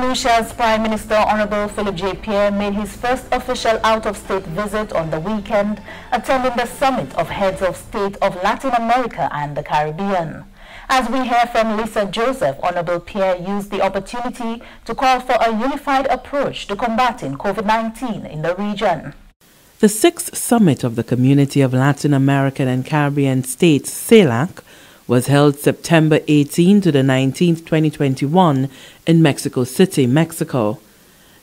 Mauritius Prime Minister Honorable Philip J. Pierre made his first official out-of-state visit on the weekend, attending the summit of heads of state of Latin America and the Caribbean. As we hear from Lisa Joseph, Honorable Pierre used the opportunity to call for a unified approach to combating COVID-19 in the region. The sixth summit of the Community of Latin American and Caribbean States, CELAC, was held September 18 to the 19th, 2021 in Mexico City, Mexico.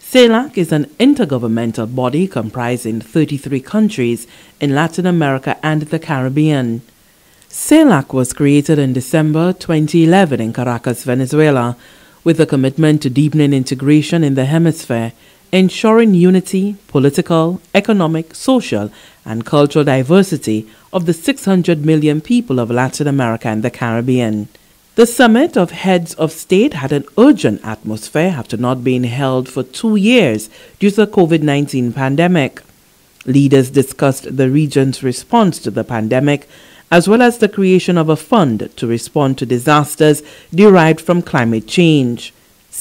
CELAC is an intergovernmental body comprising 33 countries in Latin America and the Caribbean. CELAC was created in December 2011 in Caracas, Venezuela, with a commitment to deepening integration in the hemisphere ensuring unity, political, economic, social, and cultural diversity of the 600 million people of Latin America and the Caribbean. The summit of heads of state had an urgent atmosphere after not being held for two years due to the COVID 19 pandemic. Leaders discussed the region's response to the pandemic, as well as the creation of a fund to respond to disasters derived from climate change.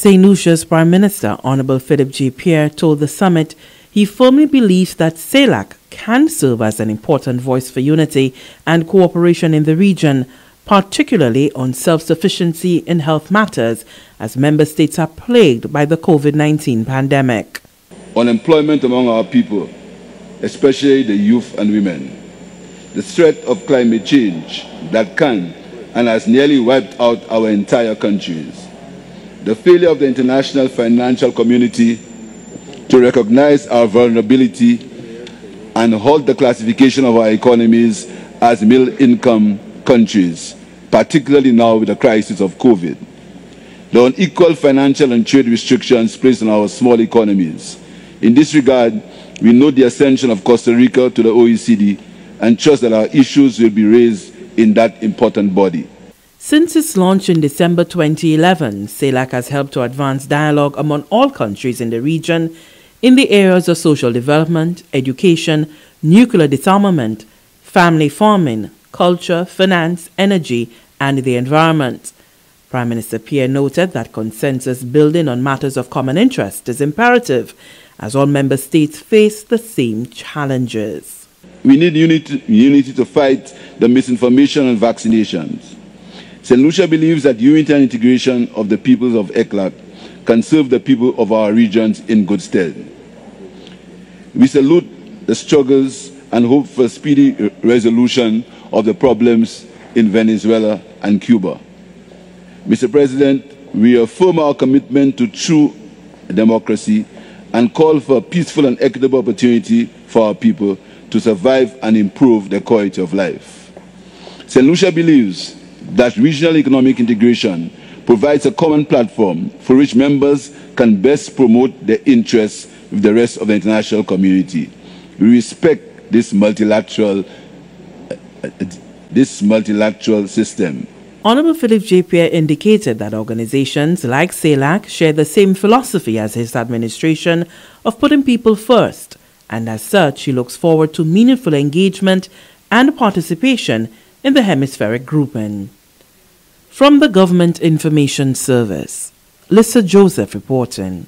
St. Lucia's Prime Minister, Honorable Philip J. Pierre, told the summit he firmly believes that CELAC can serve as an important voice for unity and cooperation in the region, particularly on self sufficiency in health matters, as member states are plagued by the COVID 19 pandemic. Unemployment among our people, especially the youth and women, the threat of climate change that can and has nearly wiped out our entire countries the failure of the international financial community to recognize our vulnerability and halt the classification of our economies as middle-income countries, particularly now with the crisis of COVID. The unequal financial and trade restrictions placed on our small economies. In this regard, we note the ascension of Costa Rica to the OECD and trust that our issues will be raised in that important body. Since its launch in December 2011, CELAC has helped to advance dialogue among all countries in the region in the areas of social development, education, nuclear disarmament, family farming, culture, finance, energy, and the environment. Prime Minister Pierre noted that consensus building on matters of common interest is imperative as all member states face the same challenges. We need unity, unity to fight the misinformation and vaccinations. St. Lucia believes that unity and integration of the peoples of ECLAC can serve the people of our regions in good stead. We salute the struggles and hope for speedy resolution of the problems in Venezuela and Cuba. Mr. President, we affirm our commitment to true democracy and call for a peaceful and equitable opportunity for our people to survive and improve their quality of life. St. Lucia believes that regional economic integration provides a common platform for which members can best promote their interests with the rest of the international community. We respect this multilateral, uh, this multilateral system. Honorable Philip J. Pierre indicated that organizations like CELAC share the same philosophy as his administration of putting people first, and as such, he looks forward to meaningful engagement and participation in the hemispheric grouping. From the Government Information Service, Lisa Joseph reporting.